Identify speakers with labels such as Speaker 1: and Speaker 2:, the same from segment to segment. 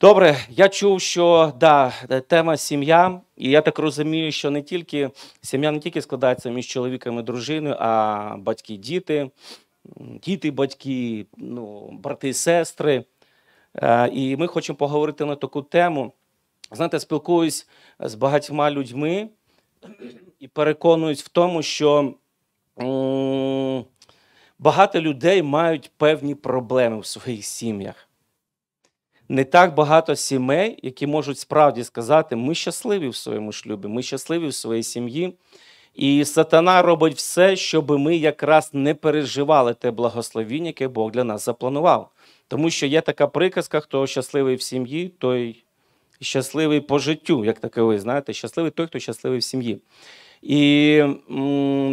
Speaker 1: Добре, я чув, що да, е, тема сім'я, і я так розумію, що не тільки сім'я не тільки складається між чоловіками і дружиною, а батьки, діти, діти, батьки, ну, брати і сестри. Е, і ми хочемо поговорити на таку тему. Знаєте, спілкуюсь е, з багатьма людьми і переконуюсь в тому, що багато людей мають певні проблеми в своїх сім'ях не так багато сімей, які можуть справді сказати, ми щасливі в своєму шлюбі, ми щасливі в своїй сім'ї. І сатана робить все, щоб ми якраз не переживали те благословіння, яке Бог для нас запланував. Тому що є така приказка, хто щасливий в сім'ї, той щасливий по життю, як таке ви знаєте, щасливий той, хто щасливий в сім'ї. І,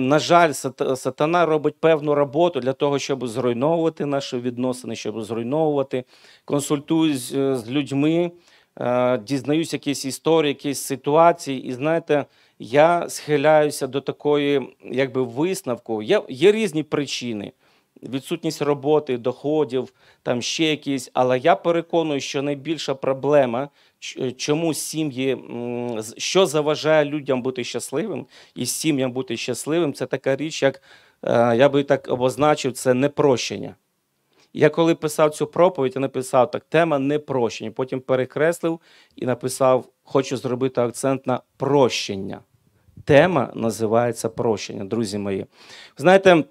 Speaker 1: на жаль, сатана робить певну роботу для того, щоб зруйновувати наші відносини, щоб зруйновувати, консультуюсь е, з людьми, е, дізнаюсь якісь історії, якісь ситуації. І знаєте, я схиляюся до такої, якби висновку. Є, є різні причини відсутність роботи, доходів, там ще якісь. Але я переконую, що найбільша проблема, е, чому сім'ї, що заважає людям бути щасливим і сім'ям бути щасливим, це така річ, як е, я би так обозначив, це непрощення. Я коли писав цю проповідь, я написав так: тема непрощення. Потім перекреслив і написав: хочу зробити акцент на прощення. Тема називається прощення, друзі мої. Знаєте,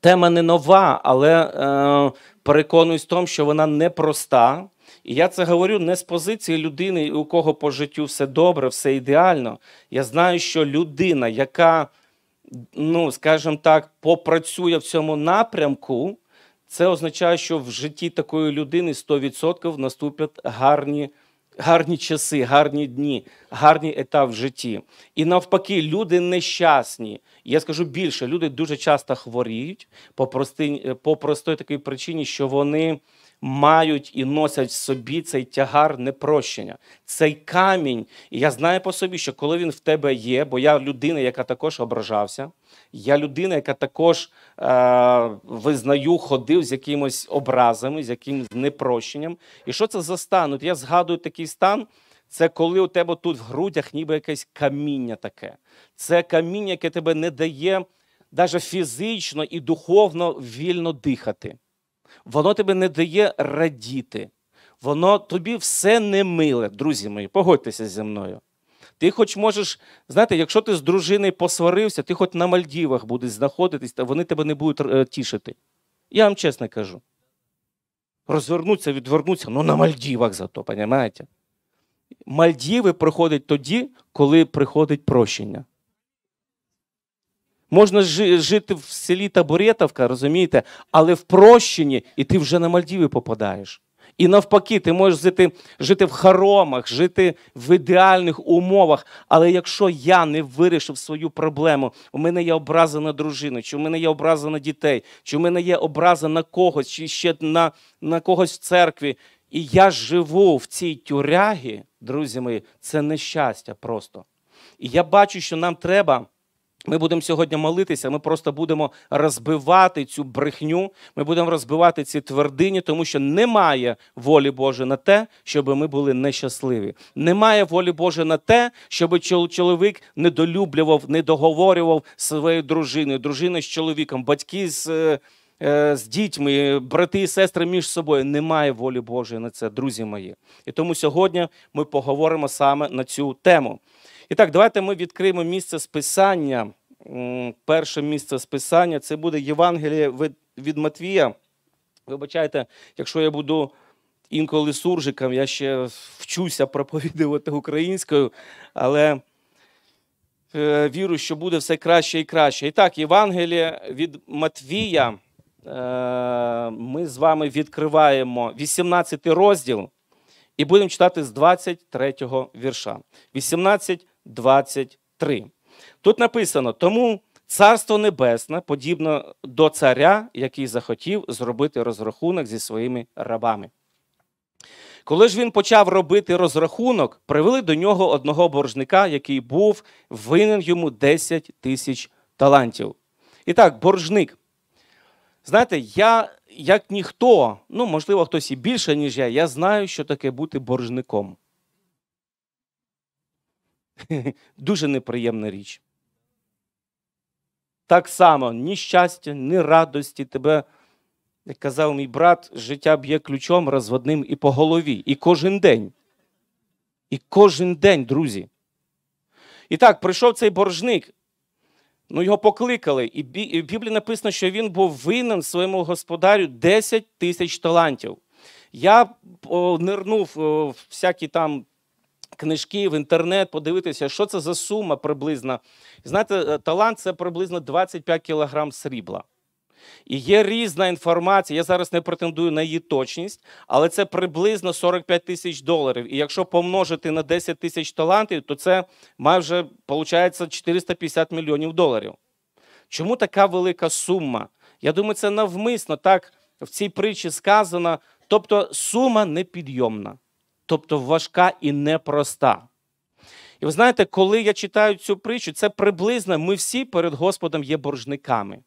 Speaker 1: тема не нова, але е, переконуюсь в тому, що вона непроста. І я це говорю не з позиції людини, у кого по життю все добре, все ідеально. Я знаю, що людина, яка, ну скажімо так, попрацює в цьому напрямку, це означає, що в житті такої людини 100% наступлять гарні гарні часи, гарні дні, гарний етап в житті. І навпаки, люди нещасні. Я скажу більше, люди дуже часто хворіють по простій, по простій такій причині, що вони мають і носять в собі цей тягар непрощення, цей камінь. І я знаю по собі, що коли він в тебе є, бо я людина, яка також ображався, я людина, яка також е, визнаю, ходив з якимось образами, з якимось непрощенням. І що це за стан? От Я згадую такий стан. Це коли у тебе тут в грудях ніби якесь каміння таке. Це каміння, яке тебе не дає навіть фізично і духовно вільно дихати воно тебе не дає радіти. Воно тобі все не миле, друзі мої, погодьтеся зі мною. Ти хоч можеш, знаєте, якщо ти з дружиною посварився, ти хоч на Мальдівах будеш знаходитись, та вони тебе не будуть е, тішити. Я вам чесно кажу. Розвернуться, відвернуться, ну на Мальдівах зато, понімаєте? Мальдіви приходять тоді, коли приходить прощення. Можна жити в селі Табуретовка, розумієте, але в Прощині, і ти вже на Мальдіви попадаєш. І навпаки, ти можеш жити жити в хоромах, жити в ідеальних умовах. Але якщо я не вирішив свою проблему, у мене є образа на дружину, чи у мене є образа на дітей, чи у мене є образа на когось, чи ще на, на когось в церкві. І я живу в цій тюрягі, друзі мої, це нещастя просто. І я бачу, що нам треба. Ми будемо сьогодні молитися, ми просто будемо розбивати цю брехню, ми будемо розбивати ці твердині, тому що немає волі Божої на те, щоб ми були нещасливі. Немає волі Божої на те, щоб чоловік недолюблював, недоговорював своєю дружиною, дружина з чоловіком, батьки з. Е, е, з дітьми, брати і сестри між собою немає волі Божої на це, друзі мої. І тому сьогодні ми поговоримо саме на цю тему. І так, давайте ми відкриємо місце списання. Перше місце списання це буде Євангеліє від Матвія. Вибачайте, якщо я буду інколи суржиком, я ще вчуся проповідувати українською, але е, віру, що буде все краще і краще. І так, Євангеліє від Матвія. Е, ми з вами відкриваємо 18 розділ і будемо читати з 23 вірша. 18 23. Тут написано: тому царство небесне подібно до царя, який захотів зробити розрахунок зі своїми рабами. Коли ж він почав робити розрахунок, привели до нього одного боржника, який був винен йому 10 тисяч талантів. І так, боржник. Знаєте, я, як ніхто, ну, можливо, хтось і більше, ніж я, я знаю, що таке бути боржником. Дуже неприємна річ. Так само ні щастя, ні радості тебе, як казав мій брат, життя б'є ключом розводним і по голові. І кожен день. І кожен день, друзі. І так, прийшов цей боржник. Ну, його покликали, і в Біблії написано, що він був винен своєму господарю 10 тисяч талантів. Я нирнув в всякі там книжки в інтернет, подивитися, що це за сума приблизно. Знаєте, е, талант це приблизно 25 кілограм срібла. І є різна інформація. Я зараз не претендую на її точність, але це приблизно 45 тисяч доларів. І якщо помножити на 10 тисяч талантів, то це майже виходить 450 мільйонів доларів. Чому така велика сума? Я думаю, це навмисно так в цій притчі сказано. Тобто сума непідйомна тобто важка і непроста. І ви знаєте, коли я читаю цю притчу, це приблизно ми всі перед Господом є боржниками.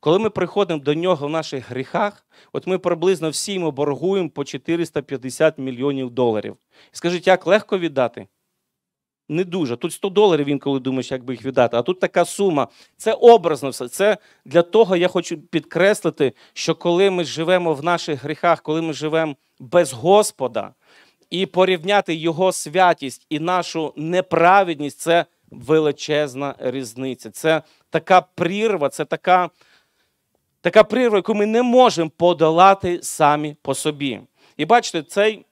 Speaker 1: Коли ми приходимо до нього в наших гріхах, от ми приблизно всі ми боргуємо по 450 мільйонів доларів. Скажіть, як легко віддати? не дуже. Тут 100 доларів інколи думаєш, як би їх віддати. А тут така сума. Це образно все. Це для того я хочу підкреслити, що коли ми живемо в наших гріхах, коли ми живемо без Господа, і порівняти Його святість і нашу неправедність це величезна різниця. Це така прірва, це така, така прірва, яку ми не можемо подолати самі по собі. І бачите, цей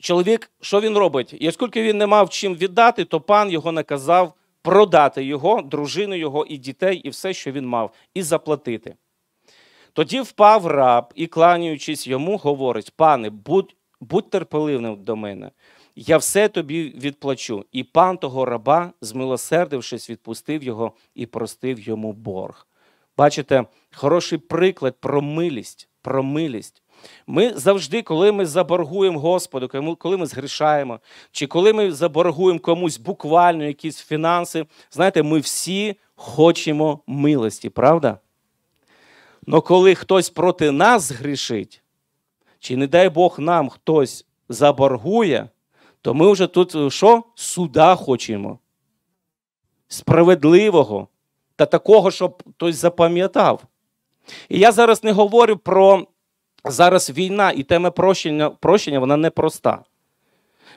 Speaker 1: чоловік, що він робить? І оскільки він не мав чим віддати, то пан його наказав продати його, дружину його і дітей, і все, що він мав, і заплатити. Тоді впав раб і, кланяючись йому, говорить: Пане, будь будь терпеливним до мене, я все тобі відплачу. І пан того раба, змилосердившись, відпустив його і простив йому борг. Бачите, хороший приклад про милість, про милість. Ми завжди, коли ми заборгуємо Господу, коли ми згрішаємо, чи коли ми заборгуємо комусь буквально якісь фінанси, знаєте, ми всі хочемо милості, правда? Але коли хтось проти нас грішить, чи, не дай Бог, нам хтось заборгує, то ми вже тут е, що? Суда хочемо. Справедливого та такого, щоб хтось запам'ятав. І я зараз не говорю про Зараз війна і тема прощення прощення вона непроста.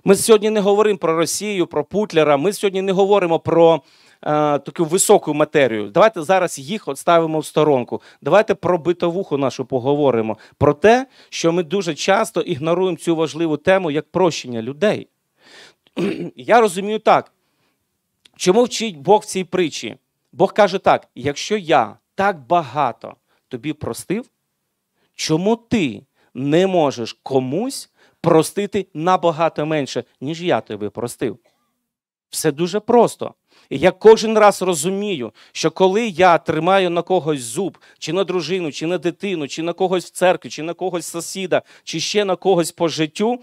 Speaker 1: Ми сьогодні не говоримо про Росію, про Путлера, ми сьогодні не говоримо про е, таку високу матерію. Давайте зараз їх відставимо в сторонку. Давайте про битовуху нашу поговоримо, про те, що ми дуже часто ігноруємо цю важливу тему як прощення людей. Я розумію так, чому вчить Бог в цій притчі? Бог каже так: якщо я так багато тобі простив, чому ти не можеш комусь простити набагато менше, ніж я тебе простив? Все дуже просто. І я кожен раз розумію, що коли я тримаю на когось зуб, чи на дружину, чи на дитину, чи на когось в церкві, чи на когось сусіда, чи ще на когось по життю,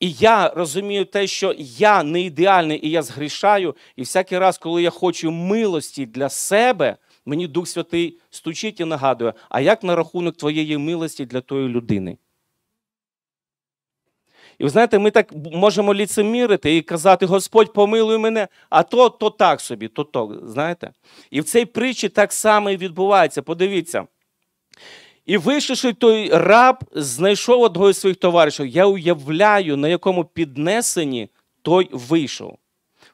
Speaker 1: і я розумію те, що я не ідеальний і я згрішаю, і всякий раз, коли я хочу милості для себе. Мені Дух Святий стучить і нагадує, а як на рахунок твоєї милості для тої людини? І ви знаєте, ми так можемо ліцемірити і казати, Господь, помилуй мене, а то то так собі, то то. знаєте. І в цій притчі так само і відбувається. Подивіться. І вийшовши той раб, знайшов одного з своїх товаришів. Я уявляю, на якому піднесенні той вийшов.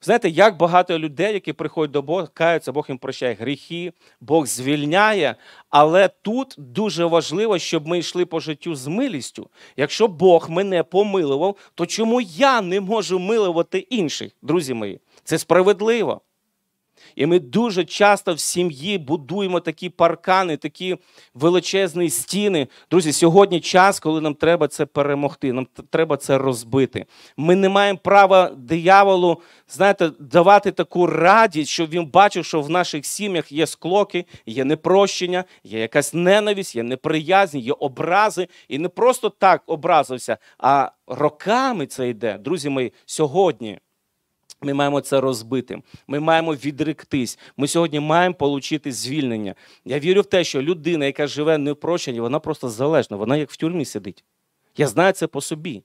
Speaker 1: Знаєте, як багато людей, які приходять до Бога, каються, Бог їм прощає гріхи, Бог звільняє. Але тут дуже важливо, щоб ми йшли по життю з милістю. Якщо Бог мене помилував, то чому я не можу милувати інших, друзі мої? Це справедливо. І ми дуже часто в сім'ї будуємо такі паркани, такі величезні стіни. Друзі, сьогодні час, коли нам треба це перемогти, нам треба це розбити. Ми не маємо права дияволу, знаєте, давати таку радість, щоб він бачив, що в наших сім'ях є склоки, є непрощення, є якась ненависть, є неприязнь, є образи. І не просто так образився, а роками це йде, друзі мої, сьогодні. Ми маємо це розбити. Ми маємо відриктись. Ми сьогодні маємо отримати звільнення. Я вірю в те, що людина, яка живе не в прощенні, вона просто залежна. Вона як в тюрмі сидить. Я знаю це по собі.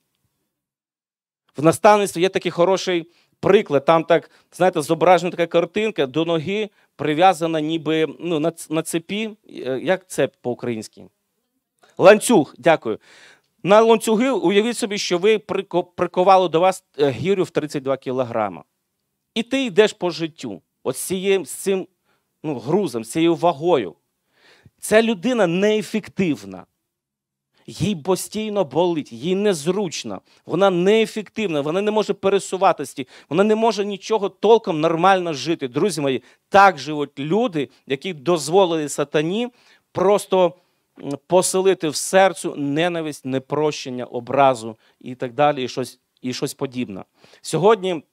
Speaker 1: В наставництві є такий хороший приклад. Там так, знаєте, зображена така картинка до ноги прив'язана, ніби ну, на на цепі. Е, як це по-українськи? Ланцюг, дякую. На ланцюги уявіть собі, що ви прикували до вас е, гірю в 32 кілограма. І ти йдеш по життю от з цим, з цим ну, грузом, з цією вагою. Ця людина неефективна. Їй постійно болить, їй незручно, вона неефективна, вона не може пересуватися, вона не може нічого толком нормально жити. Друзі мої, так живуть люди, які дозволили сатані просто поселити в серцю ненависть, непрощення, образу і так далі, і щось і щось подібне. Сьогодні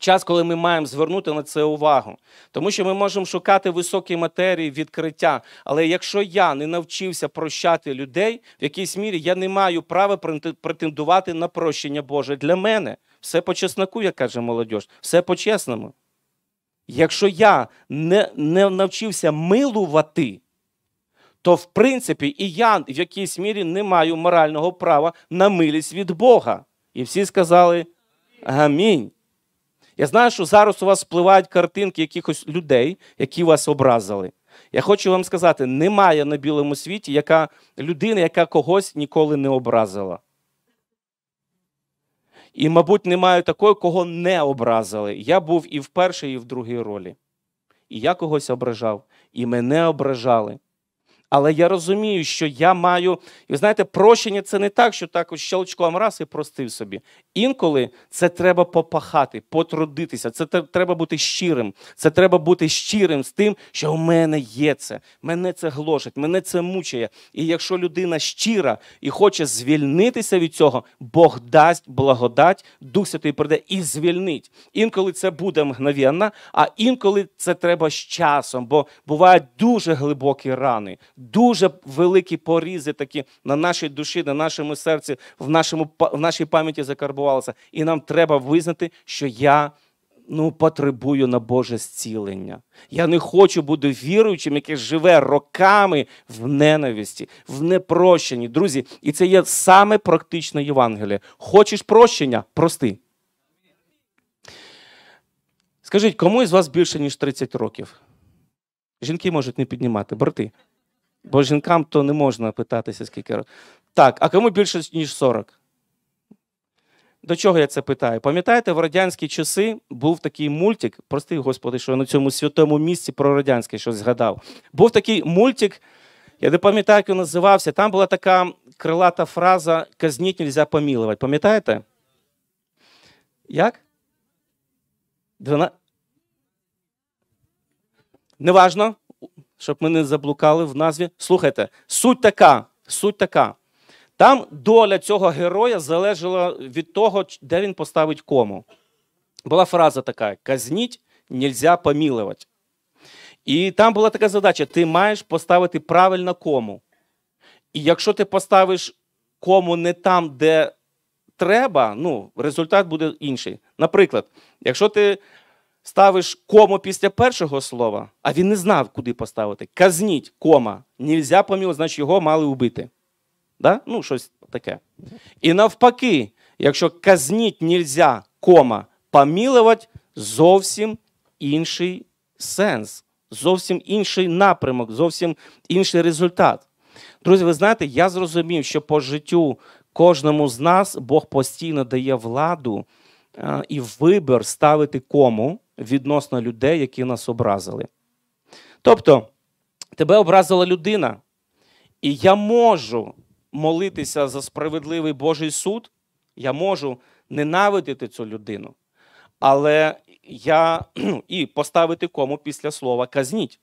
Speaker 1: Час, коли ми маємо звернути на це увагу, тому що ми можемо шукати високі матерії відкриття. Але якщо я не навчився прощати людей, в якійсь мірі я не маю права претендувати на прощення Боже для мене. Все по чесноку, як каже молодь, все по чесному. Якщо я не, не навчився милувати, то в принципі і я в якійсь мірі не маю морального права на милість від Бога. І всі сказали Амінь. Я знаю, що зараз у вас впливають картинки якихось людей, які вас образили. Я хочу вам сказати: немає на білому світі яка людини, яка когось ніколи не образила. І, мабуть, немає такої, кого не образили. Я був і в першій, і в другій ролі. І я когось ображав, і мене ображали. Але я розумію, що я маю. І ви знаєте, прощення це не так, що так ось щелчком раз і простив собі. Інколи це треба попахати, потрудитися. Це треба бути щирим. Це треба бути щирим з тим, що у мене є це. Мене це глошить, мене це мучає. І якщо людина щира і хоче звільнитися від цього, Бог дасть благодать, Дух Святий прийде і звільнить. Інколи це буде мгновенно, а інколи це треба з часом, бо бувають дуже глибокі рани дуже великі порізи такі на нашій душі, на нашому серці, в нашому в нашій пам'яті закарбувалися. І нам треба визнати, що я. Ну, потребую на Боже зцілення. Я не хочу бути віруючим, який живе роками в ненависті, в непрощенні. Друзі, і це є саме практичне Євангеліє. Хочеш прощення? Прости. Скажіть, кому із вас більше, ніж 30 років? Жінки можуть не піднімати, брати. Бо жінкам то не можна питатися, скільки років. Так, а кому більше, ніж 40? До чого я це питаю? Пам'ятаєте, в радянські часи був такий мультик, прости, Господи, що я на цьому святому місці про радянське щось згадав. Був такий мультик, я не пам'ятаю, як він називався. Там була така крилата фраза казніть нельзя помілувати. Пам'ятаєте? Як? Двана... Неважно щоб ми не заблукали в назві. Слухайте, суть така, суть така. Там доля цього героя залежала від того, де він поставить кому. Була фраза така: казніть нельзя помілувати. І там була така задача: ти маєш поставити правильно кому. І якщо ти поставиш кому не там, де треба, ну, результат буде інший. Наприклад, якщо ти ставиш кому після першого слова, а він не знав, куди поставити. Казніть кома. Нельзя поміло, значить його мали убити. Да? Ну, щось таке. І навпаки, якщо казніть нельзя кома помілувати, зовсім інший сенс, зовсім інший напрямок, зовсім інший результат. Друзі, ви знаєте, я зрозумів, що по життю кожному з нас Бог постійно дає владу і вибір ставити кому відносно людей, які нас образили. Тобто тебе образила людина, і я можу молитися за справедливий Божий суд, я можу ненавидіти цю людину, але я і поставити кому після слова казніть.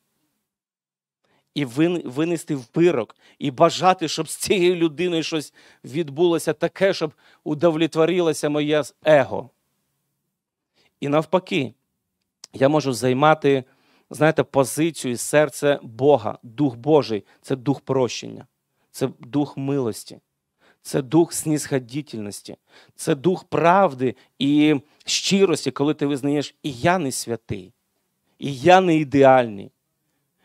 Speaker 1: І винести в пирок, і бажати, щоб з цією людиною щось відбулося таке, щоб удовлетворилося моє его. І навпаки, я можу займати, знаєте, позицію і серце Бога, Дух Божий це дух прощення, це дух милості, це дух снісходітельності, це дух правди і щирості, коли ти визнаєш, і я не святий, і я не ідеальний.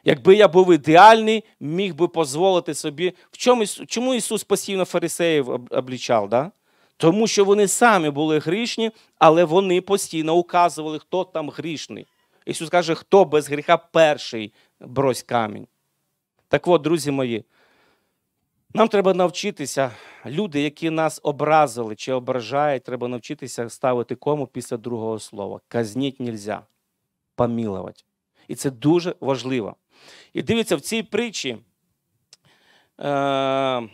Speaker 1: Якби я був ідеальний, міг би дозволити собі. В чомусь, Чому Ісус постійно фарисеїв облічав? Да? Тому що вони самі були грішні, але вони постійно указували, хто там грішний. Ісус каже, хто без гріха перший брось камінь. Так от, друзі мої, нам треба навчитися, люди, які нас образили чи ображають, треба навчитися ставити кому після другого слова. Казніть нельзя, помілувати. І це дуже важливо. І дивіться, в цій притчі. Е,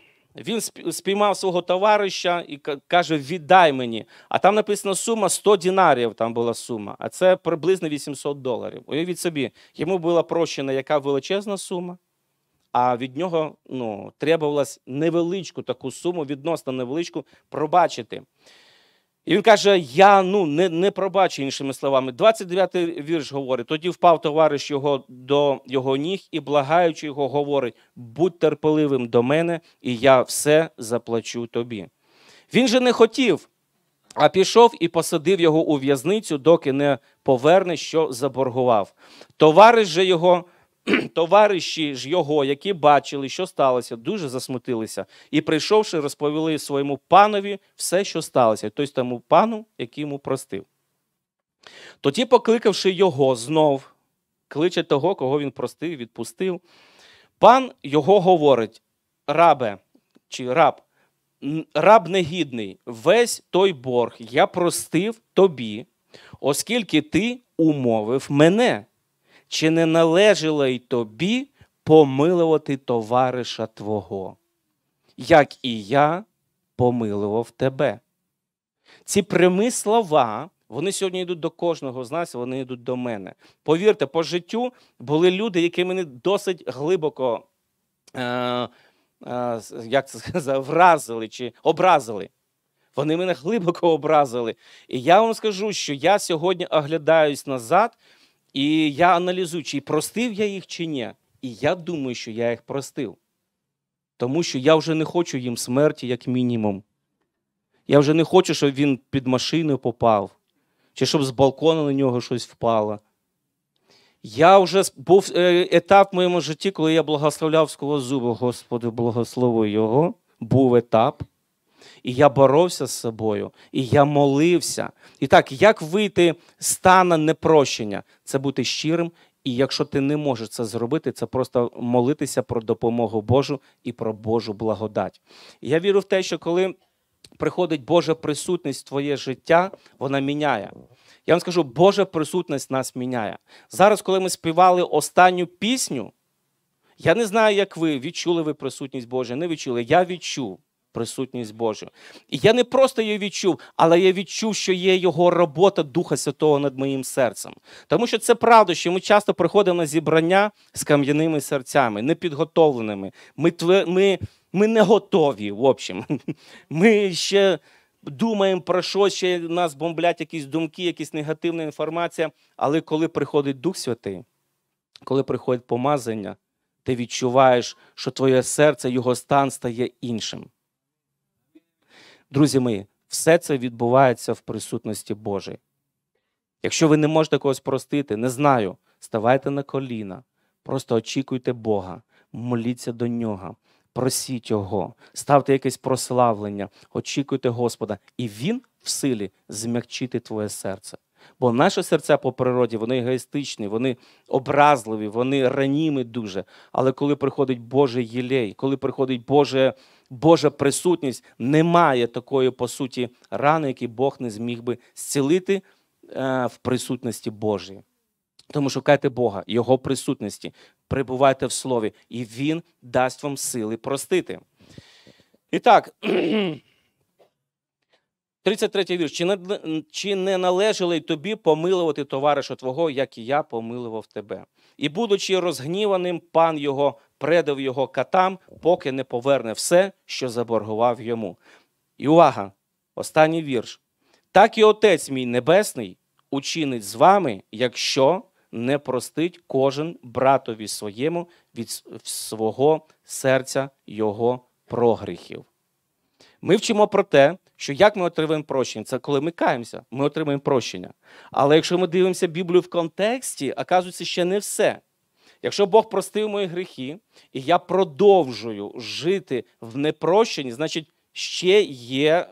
Speaker 1: він спіймав свого товариша і каже: Віддай мені. А там написано сума 100 дінарів. Там була сума, а це приблизно 800 доларів. Уявіть собі, йому була прощена яка величезна сума, а від нього ну, требувалась невеличку таку суму, відносно невеличку пробачити. І він каже: Я ну не не пробачу іншими словами. 29-й вірш говорить: тоді впав товариш його до його ніг і, благаючи його, говорить: будь терпеливим до мене, і я все заплачу тобі. Він же не хотів, а пішов і посадив його у в'язницю, доки не поверне, що заборгував. Товариш же його. товариші ж його, які бачили, що сталося, дуже засмутилися, і, прийшовши, розповіли своєму панові все, що сталося, тобто тому пану, який йому простив. Тоді, покликавши його знов, кличе того, кого він простив, відпустив. Пан його говорить: рабе, чи раб, раб негідний, весь той борг я простив тобі, оскільки ти умовив мене чи не належало й тобі помилувати товариша Твого, як і я помилував тебе. Ці прямі слова, вони сьогодні йдуть до кожного з нас, вони йдуть до мене. Повірте, по життю були люди, які мене досить глибоко е, е, як це сказати, вразили чи образили. Вони мене глибоко образили. І я вам скажу, що я сьогодні оглядаюсь назад і я аналізую, чи простив я їх, чи ні. І я думаю, що я їх простив. Тому що я вже не хочу їм смерті, як мінімум. Я вже не хочу, щоб він під машину попав, чи щоб з балкона на нього щось впало. Я вже був е, етап в моєму житті, коли я благословляв сквозь зуби, Господи, благослови його. Був етап. І я боровся з собою, і я молився. І так, як вийти з стану непрощення? Це бути щирим. І якщо ти не можеш це зробити, це просто молитися про допомогу Божу і про Божу благодать. Я вірю в те, що коли приходить Божа присутність в твоє життя, вона міняє. Я вам скажу, Божа присутність нас міняє. Зараз, коли ми співали останню пісню, я не знаю, як ви відчули ви присутність Божа, не відчули. Я відчув присутність Божу. І я не просто її відчув, але я відчув, що є його робота Духа Святого над моїм серцем. Тому що це правда, що ми часто приходимо на зібрання з кам'яними серцями, непідготовленими. Ми ми, ми не готові, в общем. Ми ще. Думаємо про що ще нас бомблять якісь думки, якісь негативна інформація. Але коли приходить Дух Святий, коли приходить помазання, ти відчуваєш, що твоє серце, його стан стає іншим. Друзі мої, все це відбувається в присутності Божій. Якщо ви не можете когось простити, не знаю, ставайте на коліна, просто очікуйте Бога, моліться до нього, просіть Його, ставте якесь прославлення, очікуйте Господа, і Він в силі зм'якчити твоє серце. Бо наші серця по природі вони егоїстичні, вони образливі, вони раніми дуже. Але коли приходить Боже єлей, коли приходить Боже, Божа присутність, немає такої по суті рани, які Бог не зміг би зцілити е, в присутності Божій. Тому шукайте Бога, Його присутності, перебувайте в слові, і Він дасть вам сили простити. І так. 33 вірш. Чи не, чи не належало й тобі помилувати товариша Твого, як і я помилував тебе? І, будучи розгніваним, пан його предав його катам, поки не поверне все, що заборгував йому. І увага! Останній вірш. Так і Отець мій Небесний учинить з вами, якщо не простить кожен братові своєму від свого серця його прогріхів. Ми вчимо про те, що як ми отримуємо прощення? Це коли ми каємося, ми отримуємо прощення. Але якщо ми дивимося Біблію в контексті, оказується ще не все. Якщо Бог простив мої гріхи, і я продовжую жити в непрощенні, значить ще є е,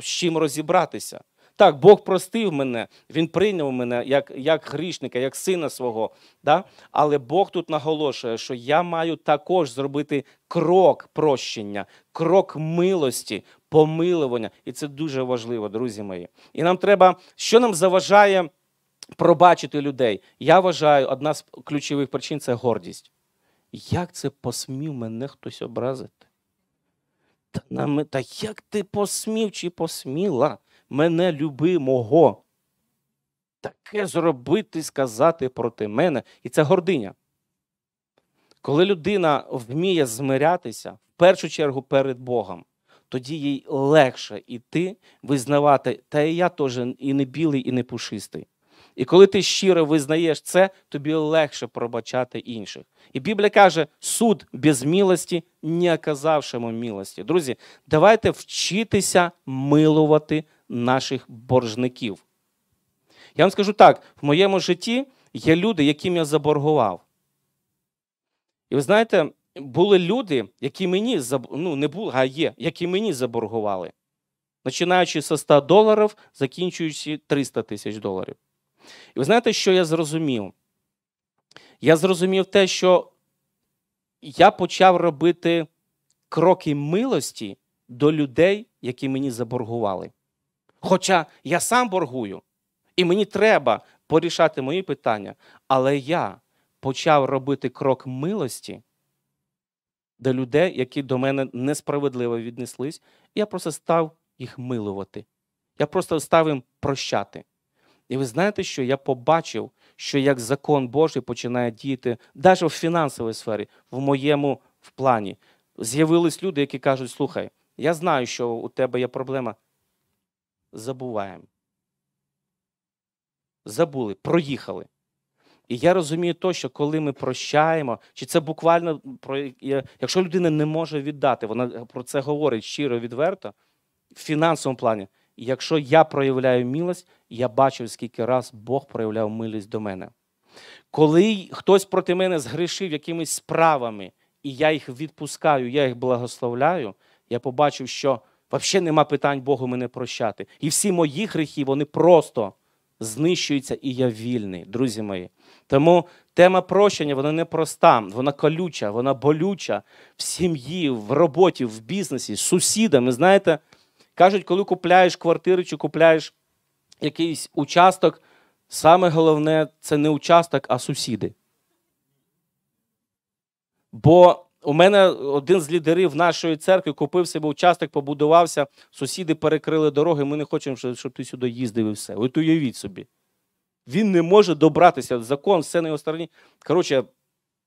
Speaker 1: з чим розібратися. Так, Бог простив мене, Він прийняв мене як як грішника, як сина свого. Да? Але Бог тут наголошує, що я маю також зробити крок прощення, крок милості, помилування. І це дуже важливо, друзі мої. І нам треба, що нам заважає пробачити людей. Я вважаю, одна з ключових причин це гордість. Як це посмів мене хтось образити? Та, на, та як ти посмів чи посміла? мене любимого. Таке зробити, сказати проти мене. І це гординя. Коли людина вміє змирятися в першу чергу перед Богом, тоді їй легше йти визнавати, та і я теж і не білий, і не пушистий. І коли ти щиро визнаєш це, тобі легше пробачати інших. І Біблія каже, суд без милості, не оказавшому милості. Друзі, давайте вчитися милувати наших боржників. Я вам скажу так: в моєму житті є люди, яким я заборгував. І ви знаєте, були люди, які мені ну, не були, а є, які мені заборгували, починаючи з 100 доларів, закінчуючи 300 тисяч доларів. І ви знаєте, що я зрозумів? Я зрозумів те, що я почав робити кроки милості до людей, які мені заборгували. Хоча я сам боргую, і мені треба порішати мої питання, але я почав робити крок милості до людей, які до мене несправедливо віднеслись, я просто став їх милувати. Я просто став їм прощати. І ви знаєте, що я побачив, що як закон Божий починає діяти навіть в фінансовій сфері, в моєму в плані. З'явились люди, які кажуть: слухай, я знаю, що у тебе є проблема забуваємо. Забули, проїхали. І я розумію то, що коли ми прощаємо, чи це буквально про якщо людина не може віддати, вона про це говорить щиро відверто, в фінансовому плані. Якщо я проявляю милость, я бачив, скільки раз Бог проявляв милість до мене. Коли хтось проти мене згрішив якимись справами, і я їх відпускаю, я їх благословляю, я побачив, що Взагалі нема питань Богу мене прощати. І всі мої гріхи, вони просто знищуються, і я вільний, друзі мої. Тому тема прощення, вона непроста, вона колюча, вона болюча в сім'ї, в роботі, в бізнесі, з сусідами. Знаєте, кажуть, коли купляєш квартиру чи купляєш якийсь участок, саме головне це не участок, а сусіди. Бо у мене один з лідерів нашої церкви купив себе участок, побудувався, сусіди перекрили дороги, ми не хочемо, щоб ти сюди їздив і все. От уявіть собі. Він не може добратися. Закон, все на його стороні. Коротше,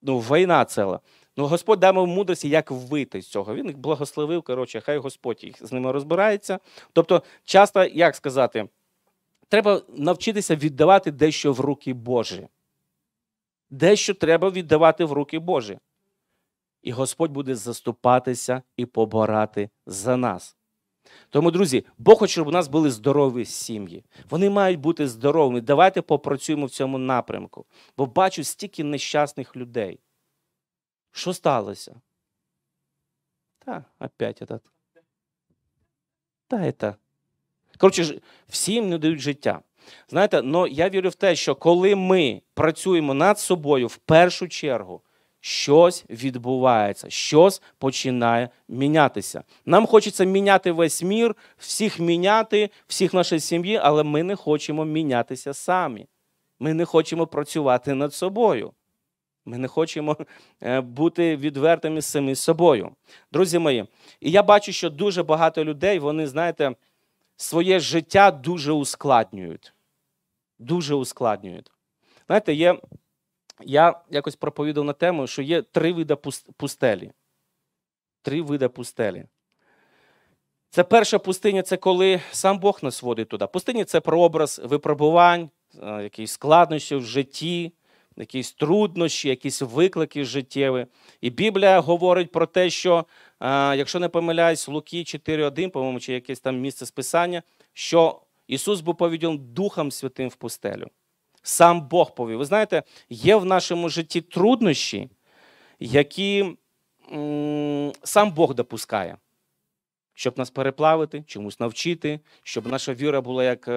Speaker 1: ну, війна ціла. Ну, Господь дав йому мудрості, як вийти з цього. Він їх благословив, коротше, хай Господь їх з ними розбирається. Тобто, часто, як сказати, треба навчитися віддавати дещо в руки Божі. Дещо треба віддавати в руки Божі і Господь буде заступатися і поборати за нас. Тому, друзі, Бог хоче, щоб у нас були здорові сім'ї. Вони мають бути здоровими. Давайте попрацюємо в цьому напрямку, бо бачу стільки нещасних людей. Що сталося? Та, опять этот. Та, та. Коротше, всім не дають життя. Знаєте, ну я вірю в те, що коли ми працюємо над собою в першу чергу щось відбувається, щось починає мінятися. Нам хочеться міняти весь мір, всіх міняти, всіх нашої сім'ї, але ми не хочемо мінятися самі. Ми не хочемо працювати над собою. Ми не хочемо е, бути відвертими з самим собою. Друзі мої, і я бачу, що дуже багато людей, вони, знаєте, своє життя дуже ускладнюють. Дуже ускладнюють. Знаєте, є я якось проповідав на тему, що є три види пустелі. Три види пустелі. Це перша пустиня це коли сам Бог нас водить туди. Пустиня це прообраз випробувань, е, якісь складнощі в житті, якісь труднощі, якісь виклики життєві. І Біблія говорить про те, що, е, якщо не помиляюсь, Луки 4.1, по-моєму, чи якесь там місце списання, що Ісус був повідомлений Духом Святим в пустелю сам Бог повів. Ви знаєте, є в нашому житті труднощі, які сам Бог допускає, щоб нас переплавити, чомусь навчити, щоб наша віра була як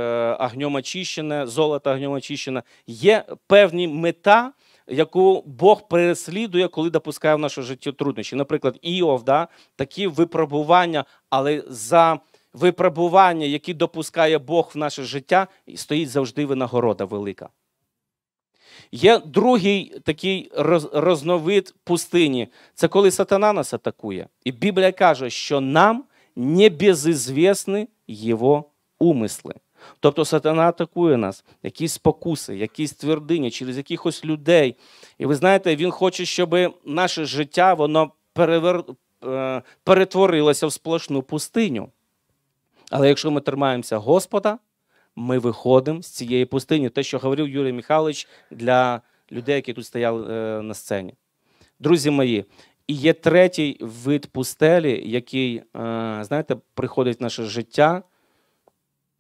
Speaker 1: агньом е, очищена, золото агньом очищена. Є певні мета. Яку Бог переслідує, коли допускає в наше життя труднощі, наприклад, Іов, да, такі випробування, але за випробування, які допускає Бог в наше життя, стоїть завжди винагорода велика. Є другий такий розновид пустині це коли сатана нас атакує. І Біблія каже, що нам небезізвісні його умисли. Тобто сатана атакує нас, якісь спокуси, якісь твердині через якихось людей. І ви знаєте, він хоче, щоб наше життя воно перевер... Е, перетворилося в сплошну пустиню. Але якщо ми тримаємося Господа, ми виходимо з цієї пустині. Те, що говорив Юрій Михайлович для людей, які тут стояли е, на сцені. Друзі мої, і є третій вид пустелі, який, е, знаєте, приходить в наше життя.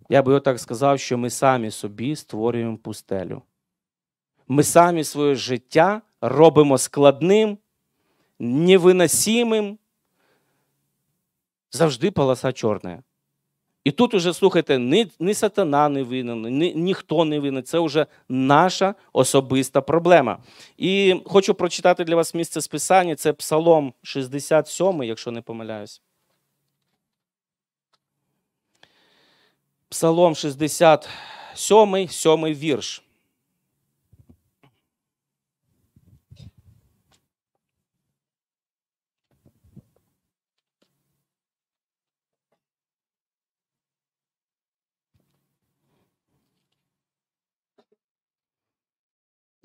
Speaker 1: Я би його так сказав, що ми самі собі створюємо пустелю. Ми самі своє життя робимо складним, невиносимим. Завжди полоса чорна. І тут уже, слухайте, ні, ні сатана не винен, ні, ніхто не винен. Це вже наша особиста проблема. І хочу прочитати для вас місце списання. Це Псалом 67, якщо не помиляюсь. Псалом 67, 7 вірш.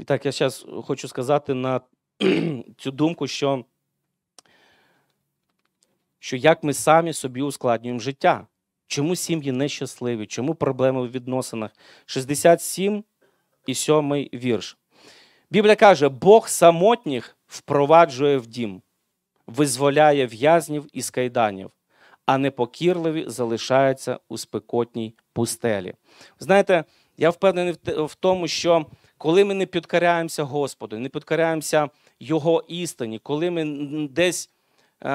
Speaker 1: І так, я зараз хочу сказати на цю думку, що що як ми самі собі ускладнюємо життя. Чому сім'ї нещасливі, чому проблеми в відносинах? 67 і 7 вірш. Біблія каже: Бог самотніх впроваджує в дім, визволяє в'язнів і скайданів, а непокірливі залишаються у спекотній пустелі. Знаєте, я впевнений в тому, що коли ми не підкоряємося Господу, не підкоряємося Його істині, коли ми десь е,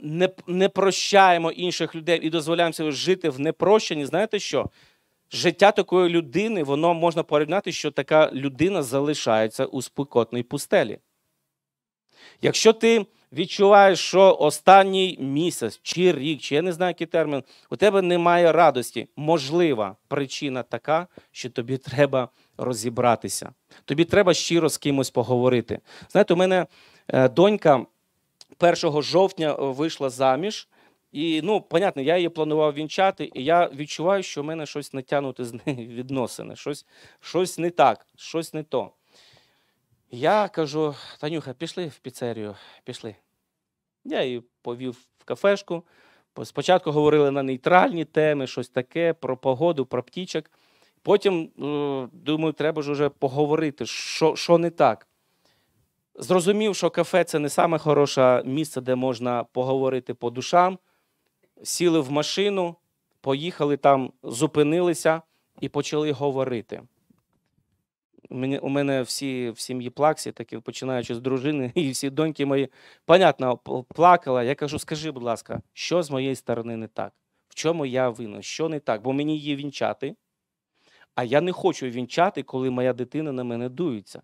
Speaker 1: не не прощаємо інших людей і дозволяємо себе жити в непрощенні, знаєте що? Життя такої людини, воно можна порівняти, що така людина залишається у спекотній пустелі. Якщо ти відчуваєш, що останній місяць чи рік, чи я не знаю, який термін, у тебе немає радості. Можлива причина така, що тобі треба розібратися. Тобі треба щиро з кимось поговорити. Знаєте, у мене е, донька 1 жовтня е, вийшла заміж. І ну, понятно, я її планував вінчати, і я відчуваю, що в мене щось натягнуте з неї відносини, щось щось не так, щось не то. Я кажу: Танюха, пішли в піцерію, пішли. Я її повів в кафешку. Спочатку говорили на нейтральні теми, щось таке, про погоду, про птічок. Потім, е, думаю, треба ж вже поговорити, що, що не так. Зрозумів, що кафе це не саме хороше місце, де можна поговорити по душам. Сіли в машину, поїхали там, зупинилися і почали говорити у мене всі в сім'ї плаксі, так і починаючи з дружини, і всі доньки мої, понятно, плакала. Я кажу, скажи, будь ласка, що з моєї сторони не так? В чому я винен? Що не так? Бо мені її вінчати, а я не хочу вінчати, коли моя дитина на мене дується.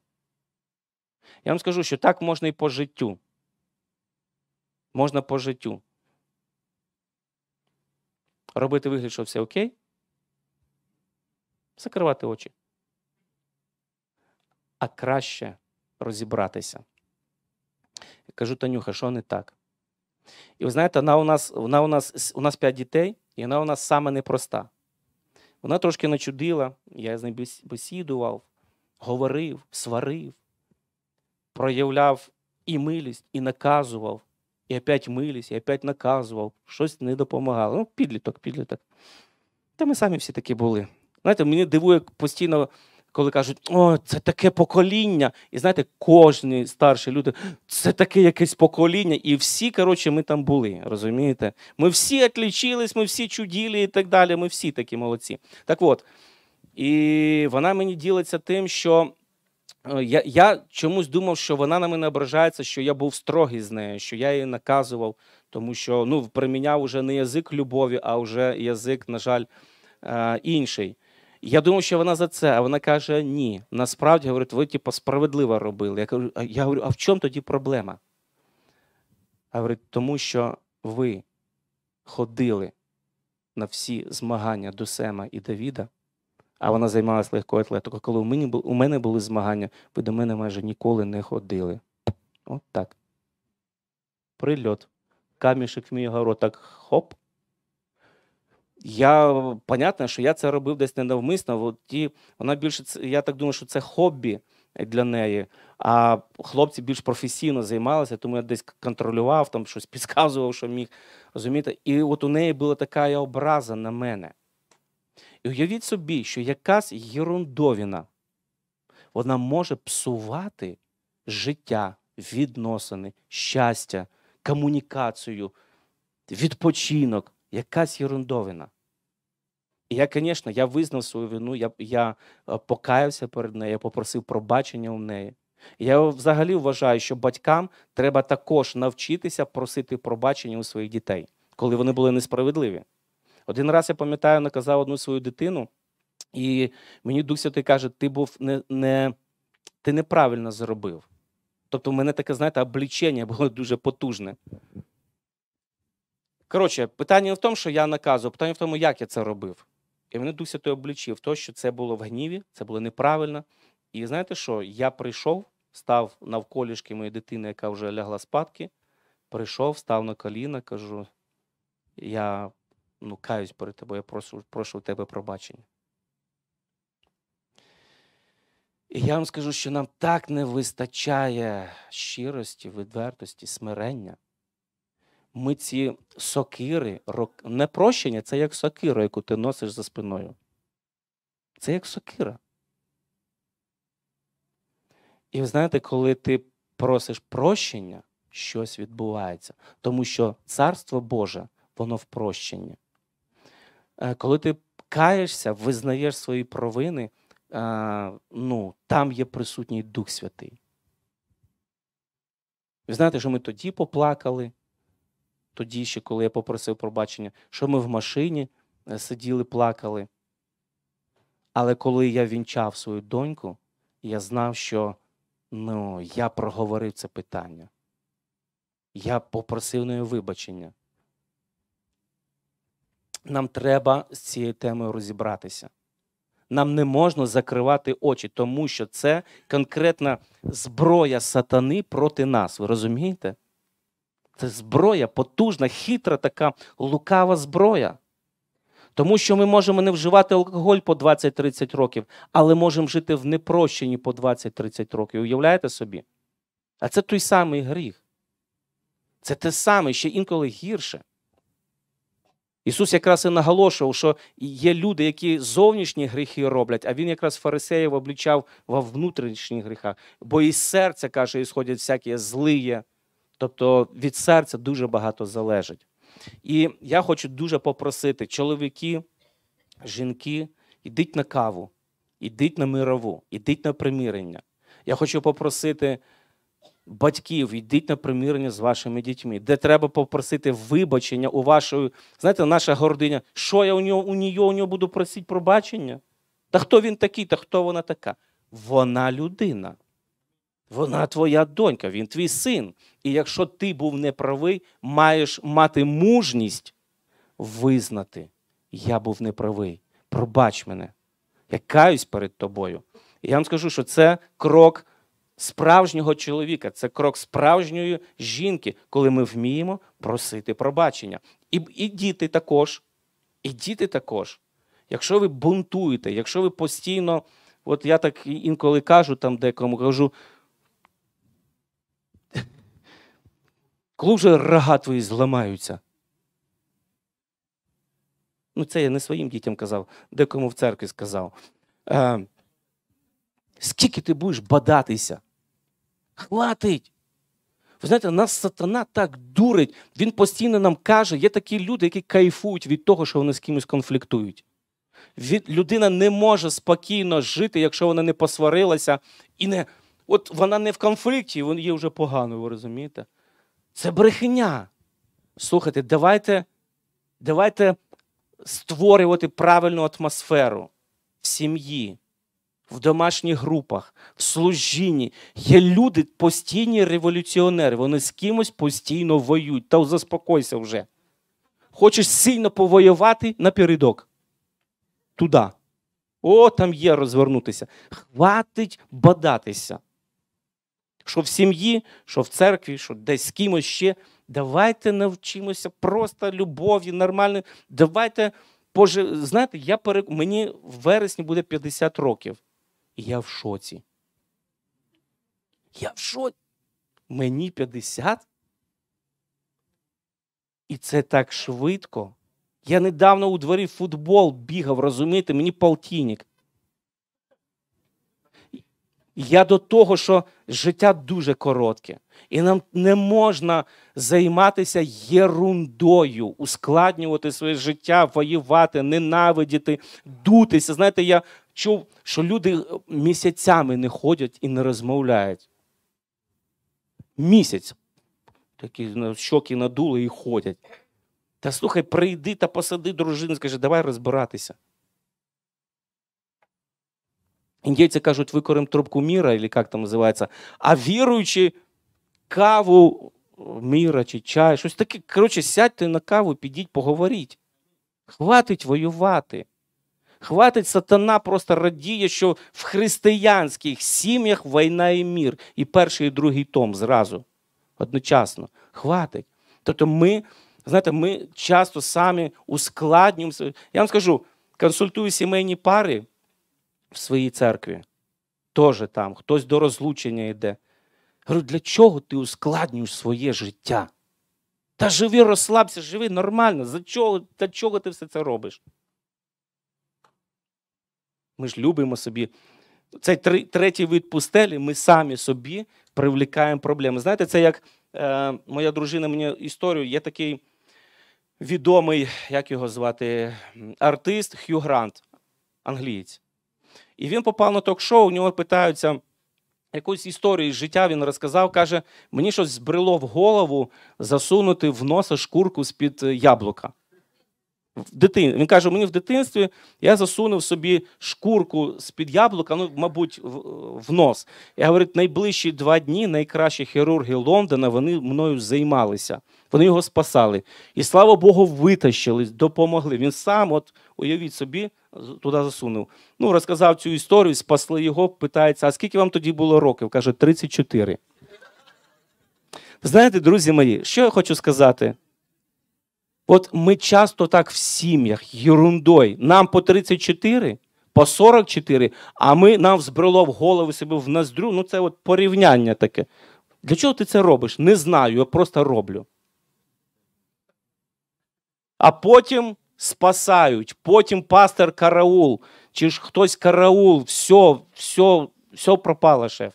Speaker 1: Я вам скажу, що так можна і по життю. Можна по життю. Робити вигляд, що все окей. Закривати очі а краще розібратися. Я кажу, Танюха, що не так? І ви знаєте, вона у нас вона у нас, у нас п'ять дітей, і вона у нас саме непроста. Вона трошки начудила, я з нею бесідував, говорив, сварив, проявляв і милість, і наказував, і опять милість, і опять наказував, щось не допомагало. Ну, підліток, підліток. Та ми самі всі такі були. Знаєте, мені дивує постійно коли кажуть, о, це таке покоління. І знаєте, кожні старші люди, це таке якесь покоління. І всі, коротше, ми там були, розумієте? Ми всі відлічились, ми всі чуділі і так далі. Ми всі такі молодці. Так от. І вона мені ділиться тим, що. Е, я я чомусь думав, що вона на мене ображається, що я був строгий з нею, що я її наказував, тому що ну приміняв уже не язик любові, а вже язик, на жаль, е, інший. Я думав, що вона за це, а вона каже, ні. Насправді, говорить, ви типу, справедливо робили. Я кажу, я говорю, а в чому тоді проблема? А говорить, тому що ви ходили на всі змагання до Сема і Давіда, а вона займалася легкою атлетикою. Коли у мене у мене були змагання, ви до мене майже ніколи не ходили. От так. Прильот. Камішек в мій город так хоп. Я понятно, що я це робив десь ненавмисно. Ті, вона більше я так думаю, що це хобі для неї. А хлопці більш професійно займалися, тому я десь контролював, там щось підказував, що міг розуміти. І от у неї була така образа на мене. І уявіть собі, що якась єрундовіна вона може псувати життя, відносини, щастя, комунікацію, відпочинок. Якась єрундовина я, звісно, я визнав свою вину, я я э, покаявся перед нею, я попросив пробачення у неї. Я взагалі вважаю, що батькам треба також навчитися просити пробачення у своїх дітей, коли вони були несправедливі. Один раз я пам'ятаю, наказав одну свою дитину, і мені Дух Святий каже: Ти був не, не ти неправильно зробив. Тобто, в мене таке, знаєте, облічення було дуже потужне. Коротше, питання не в тому, що я наказував, питання в тому, як я це робив. І вони Дух Святой облічив, то, що це було в гніві, це було неправильно. І знаєте що? Я прийшов, став навколішки моєї дитини, яка вже лягла спадки. Прийшов, став на коліна, кажу: я ну, каюсь перед тобою, я прошу прошу у тебе пробачення. І я вам скажу, що нам так не вистачає щирості, відвертості, смирення ми ці сокири, непрощення це як сокира, яку ти носиш за спиною. Це як сокира. І ви знаєте, коли ти просиш прощення, щось відбувається. Тому що Царство Боже, воно в прощенні. Е, коли ти каєшся, визнаєш свої провини, е, ну, там є присутній Дух Святий. Ви знаєте, що ми тоді поплакали тоді ще, коли я попросив пробачення, що ми в машині е, сиділи, плакали. Але коли я вінчав свою доньку, я знав, що ну, я проговорив це питання. Я попросив неї вибачення. Нам треба з цією темою розібратися. Нам не можна закривати очі, тому що це конкретна зброя сатани проти нас. Ви розумієте? Це зброя, потужна, хитра така лукава зброя. Тому що ми можемо не вживати алкоголь по 20-30 років, але можемо жити в непрощенні по 20-30 років. Уявляєте собі? А це той самий гріх. Це те саме, ще інколи гірше. Ісус якраз і наголошував, що є люди, які зовнішні гріхи роблять, а Він якраз фарисеїв облічав во внутрішніх гріхах, бо із серця, каже, ісходять всякі злиє. Тобто від серця дуже багато залежить. І я хочу дуже попросити чоловіки, жінки, ідіть на каву, ідіть на мирову, ідіть на примирення. Я хочу попросити батьків, ідіть на примирення з вашими дітьми, де треба попросити вибачення у вашої, знаєте, наша гординя, що я у нього у нього, у нього буду просити пробачення? Та хто він такий, та хто вона така? Вона людина. Вона твоя донька, він твій син. І якщо ти був неправий, маєш мати мужність визнати, я був неправий. Пробач мене. Я каюсь перед тобою. І я вам скажу, що це крок справжнього чоловіка, це крок справжньої жінки, коли ми вміємо просити пробачення. І, І діти також. І діти також. Якщо ви бунтуєте, якщо ви постійно, от я так інколи кажу, там декому кажу. Коли вже рога твої зламаються? Ну, це я не своїм дітям казав, декому в церкві сказав. Е, Скільки ти будеш бадатися? Хватить! Ви знаєте, нас сатана так дурить, він постійно нам каже, є такі люди, які кайфують від того, що вони з кимось конфліктують. Від, Людина не може спокійно жити, якщо вона не посварилася, і не, от вона не в конфлікті, і їй вже погано, ви розумієте? Це брехня. Слухайте, давайте давайте створювати правильну атмосферу в сім'ї, в домашніх групах, в служінні. Є люди постійні революціонери, вони з кимось постійно воюють. Та заспокойся вже. Хочеш сильно повоювати напередок? Туди. О, там є розвернутися. Хватить бадатися що в сім'ї, що в церкві, що десь з кимось ще. Давайте навчимося просто любові, нормально. Давайте пожив... Знаєте, я перек... мені в вересні буде 50 років. І я в шоці. Я в шоці. Мені 50. І це так швидко. Я недавно у дворі футбол бігав, розумієте, мені полтинник. Я до того, що життя дуже коротке, і нам не можна займатися єрундою, ускладнювати своє життя, воювати, ненавидіти, дутися. Знаєте, я чув, що люди е, місяцями не ходять і не розмовляють. Місяць такі ну, щоки надули і ходять. Та слухай, прийди та посади дружину, скажи, давай розбиратися. Индейцы кажут, выкурим трубку міра, или как там називається, а віруючи каву міра чи чай, щось таке. Коротше, сядьте на каву, підіть, поговоріть. Хватить воювати. Хватить сатана просто радіє, що в християнських сім'ях війна і мір. І перший, і другий том зразу. Одночасно. Хватить. Тобто ми, знаєте, ми часто самі ускладнюємося. Я вам скажу, консультую сімейні пари в своїй церкві. Тоже там, хтось до розлучення йде. Говорю, для чого ти ускладнюєш своє життя? Та живи, розслабся, живи нормально. За чого, Для чого ти все це робиш? Ми ж любимо собі. Цей третій вид пустелі, ми самі собі привлікаємо проблеми. Знаєте, це як е, моя дружина мені історію, є такий відомий, як його звати, артист Хью Грант, англієць. І він попав на ток-шоу, у нього питаються. Якусь історію з життя він розказав, каже: мені щось збрело в голову засунути в носа шкурку з-під е, яблука. В дитин... Він каже: мені в дитинстві я засунув собі шкурку з-під яблука, ну, мабуть, в, в нос. Я говорить, найближчі два дні найкращі хірурги Лондона вони мною займалися. Вони його спасали. І слава Богу, витащили, допомогли. Він сам, от уявіть собі, туди засунув. Ну, розказав цю історію, спасли його, питається, а скільки вам тоді було років? Каже, 34. Знаєте, друзі мої, що я хочу сказати? От ми часто так в сім'ях, ерундой, нам по 34, по 44, а ми нам взбрело в голову себе в наздрю. Ну, це от порівняння таке. Для чого ти це робиш? Не знаю, я просто роблю. А потім спасають. Потім пастор караул, чи ж хтось караул, все, все, все пропало, шеф.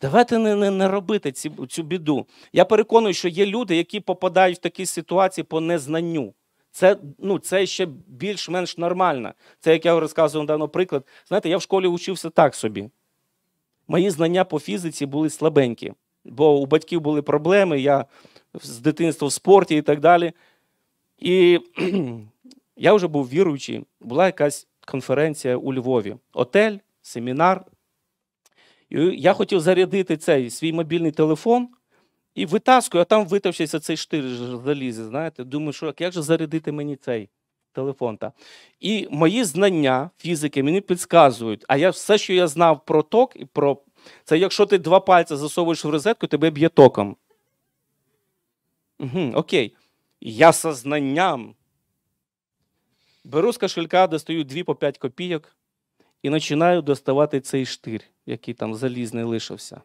Speaker 1: Давайте не не, не робити ці, цю біду. Я переконую, що є люди, які попадають в такі ситуації по незнанню. Це ну, це ще більш-менш нормально. Це, як я розказував давно приклад. Знаєте, я в школі учився так собі. Мої знання по фізиці були слабенькі, бо у батьків були проблеми, я з дитинства в спорті і так далі. І я вже був віруючий, була якась конференція у Львові, отель, семінар. І Я хотів зарядити цей свій мобільний телефон і витаскую, а там витавшися цей штир залізі. Знаєте, думаю, що як же зарядити мені цей телефон? -та? І мої знання фізики мені підказують, а я все, що я знав про ток і про це, якщо ти два пальці засовуєш в розетку, тебе б'є током. Угу, Окей. Я со знанням. Беру з кошелька, достаю дві по 5 копійок і починаю доставати цей штир, який там залізний лишився.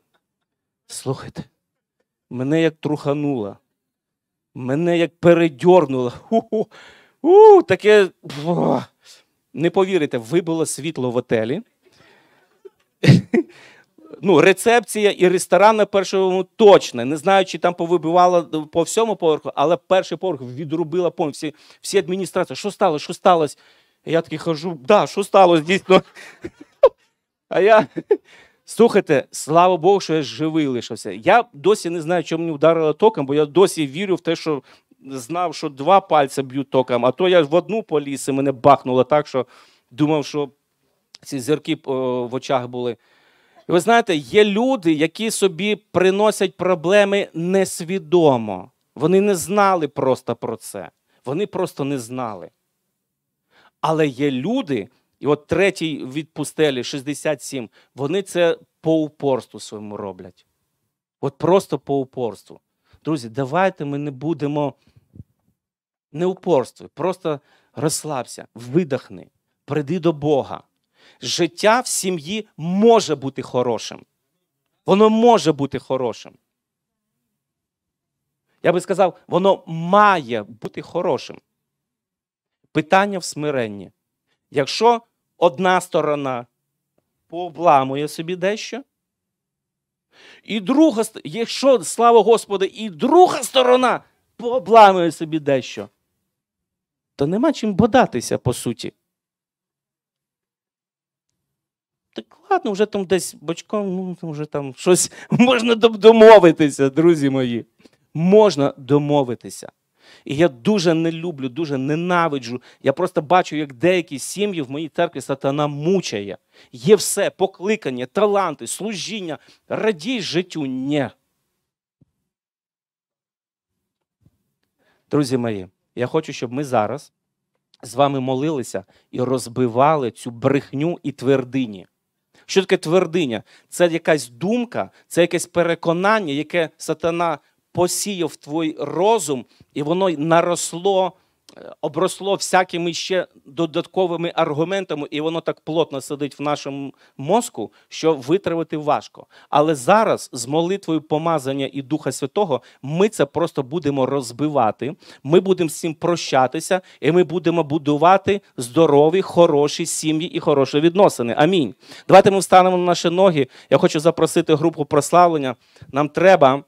Speaker 1: Слухайте, мене як трухануло, мене як передьорнуло. У, таке. Не повірите, вибило світло в отелі ну, рецепція і ресторан на першому точно. Не знаю, чи там повибивала по всьому поверху, але перший поверх відрубила повністю всі, всі адміністрації. Що сталося? Що сталося? Я такий кажу: да, що сталося дійсно? А я. Слухайте, слава Богу, що я живий лишився. Я досі не знаю, чому мені вдарило током, бо я досі вірю в те, що знав, що два пальця б'ють током, а то я в одну поліс і мене бахнуло так, що думав, що ці зірки в очах були. І ви знаєте, є люди, які собі приносять проблеми несвідомо. Вони не знали просто про це. Вони просто не знали. Але є люди, і от третій від пустелі 67, вони це по упорству своєму роблять. От просто по упорству. Друзі, давайте ми не будемо не упорствуй, просто розслабся, видихни, приди до Бога. Життя в сім'ї може бути хорошим. Воно може бути хорошим. Я би сказав, воно має бути хорошим. Питання в смиренні. Якщо одна сторона пообламує собі дещо, і друга, якщо, слава Господи, і друга сторона пообламує собі дещо, то нема чим бодатися, по суті. Так ладно, вже там десь бочком, ну вже там щось можна домовитися, друзі мої. Можна домовитися. І я дуже не люблю, дуже ненавиджу. Я просто бачу, як деякі сім'ї в моїй церкві сатана мучає. Є все, покликання, таланти, служіння, радій життю. Ні. Друзі мої, я хочу, щоб ми зараз з вами молилися і розбивали цю брехню і твердині. Що таке твердиня? Це якась думка, це якесь переконання, яке сатана посіяв в твій розум, і воно наросло обросло всякими ще додатковими аргументами, і воно так плотно сидить в нашому мозку, що витравити важко. Але зараз з молитвою помазання і Духа Святого ми це просто будемо розбивати. Ми будемо з цим прощатися, і ми будемо будувати здорові, хороші сім'ї і хороші відносини. Амінь. Давайте ми встанемо на наші ноги. Я хочу запросити групу прославлення. Нам треба,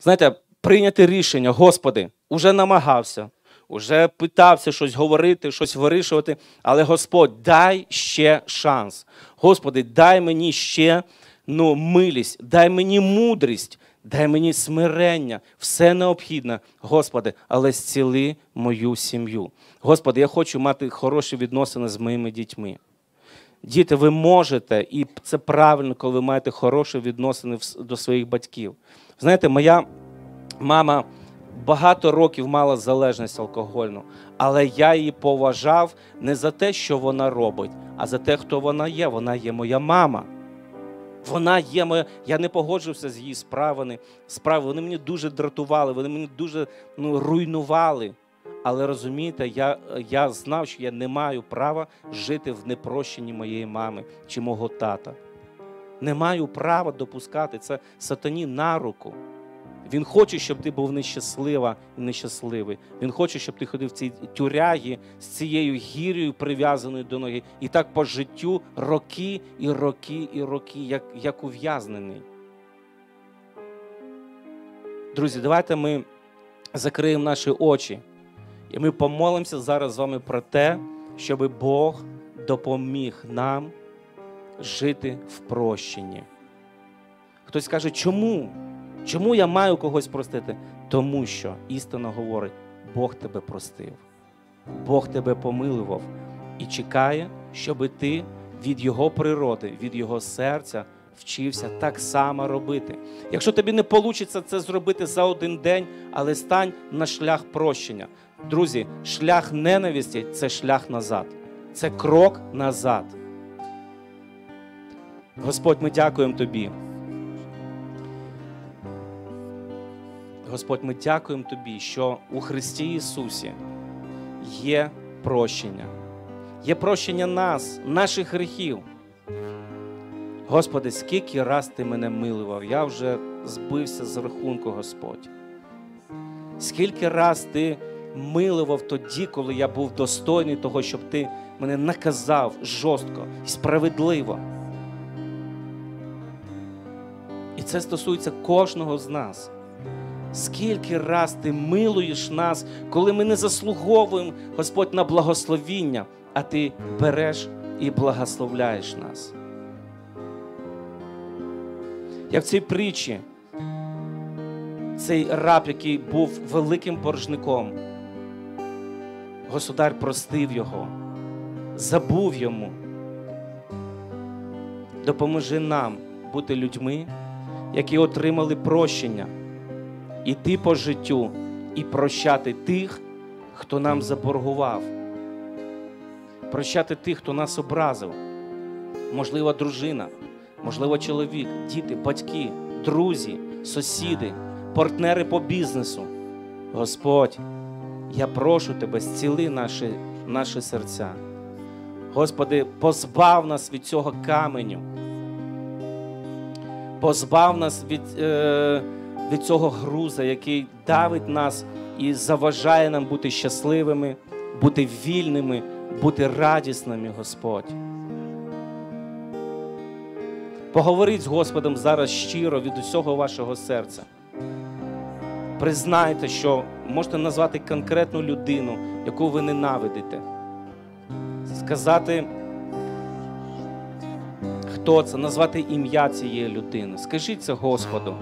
Speaker 1: знаєте, прийняти рішення, Господи, уже намагався уже питався щось говорити, щось вирішувати. Але Господь, дай ще шанс. Господи, дай мені ще ну, милість, дай мені мудрість, дай мені смирення, все необхідне, Господи, але зціли мою сім'ю. Господи, я хочу мати хороші відносини з моїми дітьми. Діти, ви можете, і це правильно, коли ви маєте хороші відносини до своїх батьків. Знаєте, моя мама багато років мала залежність алкогольну, але я її поважав не за те, що вона робить, а за те, хто вона є. Вона є моя мама. Вона є моя. Я не погоджувався з її справами. Справи вони мені дуже дратували, вони мені дуже ну, руйнували. Але розумієте, я я знав, що я не маю права жити в непрощенні моєї мами чи мого тата. Не маю права допускати це сатані на руку. Він хоче, щоб ти був нещаслива і нещасливий. Він хоче, щоб ти ходив в цій тюрягі з цією гір'єю, прив'язаною до ноги, і так по життю роки і роки і роки, як, як ув'язнений. Друзі, давайте ми закриємо наші очі, і ми помолимося зараз з вами про те, щоб Бог допоміг нам жити в прощенні. Хтось каже, чому? Чому я маю когось простити? Тому що істина говорить: Бог тебе простив, Бог тебе помилував і чекає, щоби ти від Його природи, від Його серця. Вчився так само робити. Якщо тобі не вийде це зробити за один день, але стань на шлях прощення. Друзі, шлях ненависті це шлях назад, це крок назад. Господь, ми дякуємо тобі. Господь, ми дякуємо Тобі, що у Христі Ісусі є прощення, є прощення нас, наших гріхів. Господи, скільки раз ти мене милував, я вже збився з рахунку, Господь. Скільки раз ти милував тоді, коли я був достойний того, щоб ти мене наказав жорстко і справедливо. І це стосується кожного з нас скільки раз ти милуєш нас, коли ми не заслуговуємо, Господь, на благословіння, а Ти береш і благословляєш нас. Як в цій притчі, цей раб, який був великим порожником, Господар простив його, забув йому. Допоможи нам бути людьми, які отримали прощення іти по життю і прощати тих, хто нам заборгував, прощати тих, хто нас образив, можливо, дружина, можливо, чоловік, діти, батьки, друзі, сусіди, партнери по бізнесу. Господь, я прошу тебе, зціли наші, наші серця. Господи, позбав нас від цього каменю, позбав нас від. Е, від цього груза, який давить нас і заважає нам бути щасливими, бути вільними, бути радісними, Господь. Поговоріть з Господом зараз щиро від усього вашого серця. Признайте, що можете назвати конкретну людину, яку ви ненавидите. Сказати, хто це, назвати ім'я цієї людини. Скажіть це Господу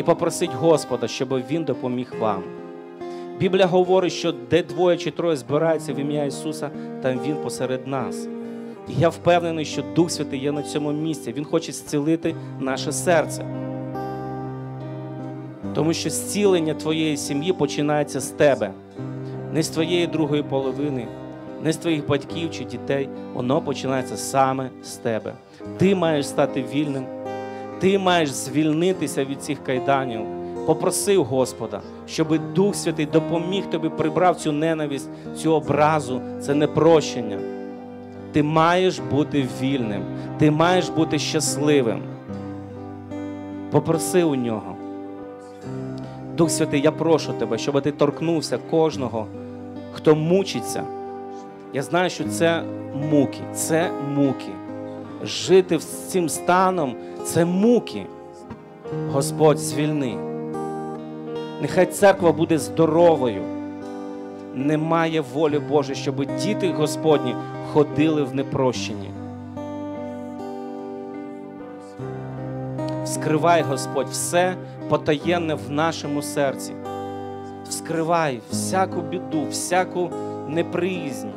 Speaker 1: і попросіть Господа, щоб Він допоміг вам. Біблія говорить, що де двоє чи троє збираються в ім'я Ісуса, там Він посеред нас. І я впевнений, що Дух Святий є на цьому місці. Він хоче зцілити наше серце. Тому що зцілення твоєї сім'ї починається з тебе, не з твоєї другої половини, не з твоїх батьків чи дітей. Воно починається саме з тебе. Ти маєш стати вільним. Ти маєш звільнитися від цих кайданів. Попросив Господа, щоб Дух Святий допоміг тобі, прибрав цю ненависть, цю образу, це непрощення. Ти маєш бути вільним, ти маєш бути щасливим. Попроси у нього. Дух Святий, я прошу тебе, щоб ти торкнувся кожного, хто мучиться. Я знаю, що це муки, це муки. Жити з цим станом це муки. Господь звільни. Нехай церква буде здоровою. Немає волі Божої, щоб діти Господні ходили в непрощенні. Вскривай, Господь, все потаєнне в нашому серці. Вскривай всяку біду, всяку неприязнь.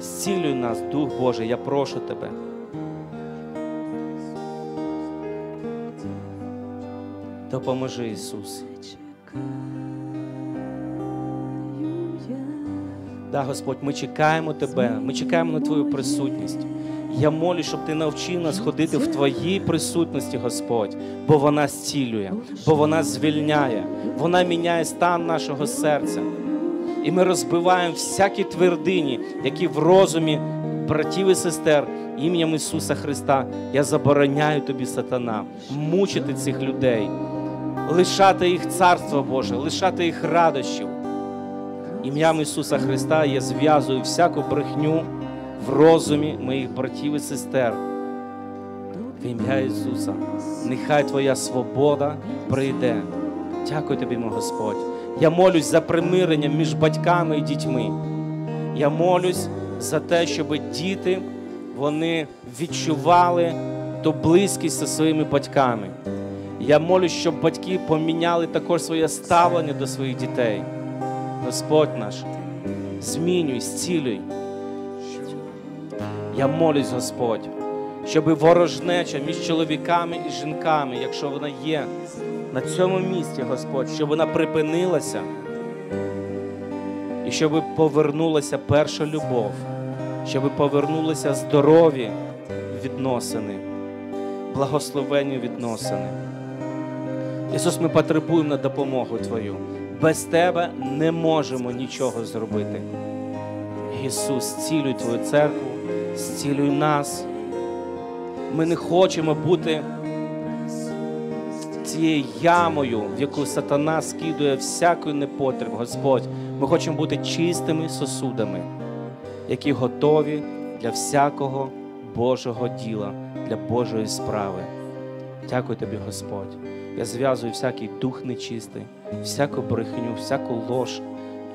Speaker 1: Зцілюй нас, Дух Божий, я прошу тебе. допоможи Ісус. Да, Господь, ми чекаємо Тебе, ми чекаємо на Твою присутність. Я молю, щоб ти навчив нас ходити в Твоїй присутності, Господь, бо вона зцілює, бо вона звільняє, вона міняє стан нашого серця. І ми розбиваємо всякі твердині, які в розумі братів і сестер ім'ям Ісуса Христа. Я забороняю тобі, сатана, мучити цих людей лишати їх Царство Боже, лишати їх радощів. Ім'ям Ісуса Христа я зв'язую всяку брехню в розумі моїх братів і сестер. В ім'я Ісуса, нехай Твоя свобода прийде. Дякую тобі, мій Господь. Я молюсь за примирення між батьками і дітьми. Я молюсь за те, щоб діти вони відчували ту близькість зі своїми батьками. Я молюсь, щоб батьки поміняли також своє ставлення до своїх дітей. Господь наш, змінюй, зцілюй. Я молюсь, Господь, щоб ворожнеча між чоловіками і жінками, якщо вона є на цьому місці, Господь, щоб вона припинилася і щоб повернулася перша любов, щоб повернулися здорові відносини, благословенні відносини. Ісус, ми потребуємо на допомогу Твою. Без Тебе не можемо нічого зробити. Ісус, зцілюй Твою церкву, зцілюй нас. Ми не хочемо бути цією ямою, в яку сатана скидує всякий непотреб, Господь. Ми хочемо бути чистими сосудами, які готові для всякого Божого діла, для Божої справи. Дякую тобі, Господь. Я зв'язую всякий дух нечистий, всяку брехню, всяку лож.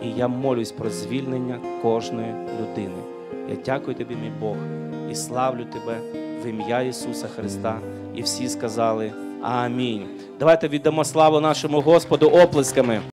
Speaker 1: І я молюсь про звільнення кожної людини. Я дякую тобі, мій Бог, і славлю тебе в ім'я Ісуса Христа. І всі сказали Амінь. Давайте віддамо славу нашому Господу оплесками.